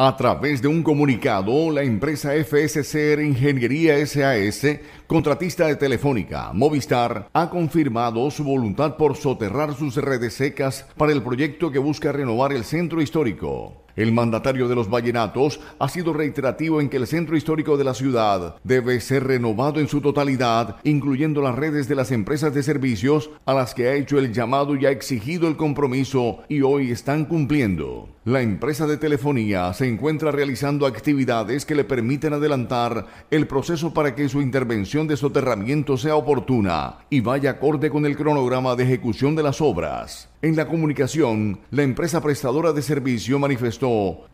A través de un comunicado, la empresa FSCR Ingeniería SAS, contratista de Telefónica, Movistar, ha confirmado su voluntad por soterrar sus redes secas para el proyecto que busca renovar el centro histórico. El mandatario de los vallenatos ha sido reiterativo en que el centro histórico de la ciudad debe ser renovado en su totalidad, incluyendo las redes de las empresas de servicios a las que ha hecho el llamado y ha exigido el compromiso y hoy están cumpliendo. La empresa de telefonía se encuentra realizando actividades que le permiten adelantar el proceso para que su intervención de soterramiento sea oportuna y vaya acorde con el cronograma de ejecución de las obras. En la comunicación, la empresa prestadora de servicio manifestó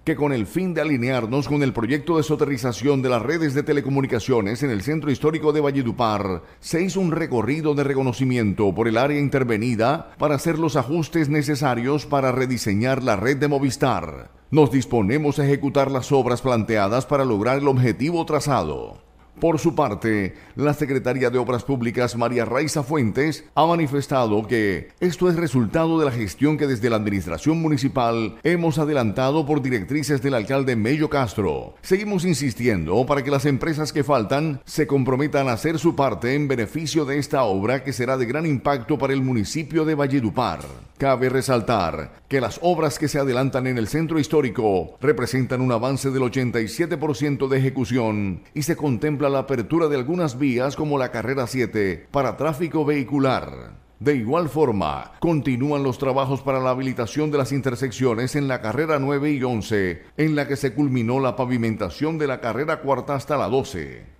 que con el fin de alinearnos con el proyecto de soterización de las redes de telecomunicaciones en el centro histórico de Valledupar, se hizo un recorrido de reconocimiento por el área intervenida para hacer los ajustes necesarios para rediseñar la red de Movistar. Nos disponemos a ejecutar las obras planteadas para lograr el objetivo trazado. Por su parte, la secretaria de Obras Públicas María Raiza Fuentes ha manifestado que esto es resultado de la gestión que desde la Administración Municipal hemos adelantado por directrices del alcalde Mello Castro. Seguimos insistiendo para que las empresas que faltan se comprometan a hacer su parte en beneficio de esta obra que será de gran impacto para el municipio de Valledupar. Cabe resaltar que las obras que se adelantan en el centro histórico representan un avance del 87% de ejecución y se contempla la apertura de algunas vías como la carrera 7 para tráfico vehicular. De igual forma, continúan los trabajos para la habilitación de las intersecciones en la carrera 9 y 11, en la que se culminó la pavimentación de la carrera cuarta hasta la 12.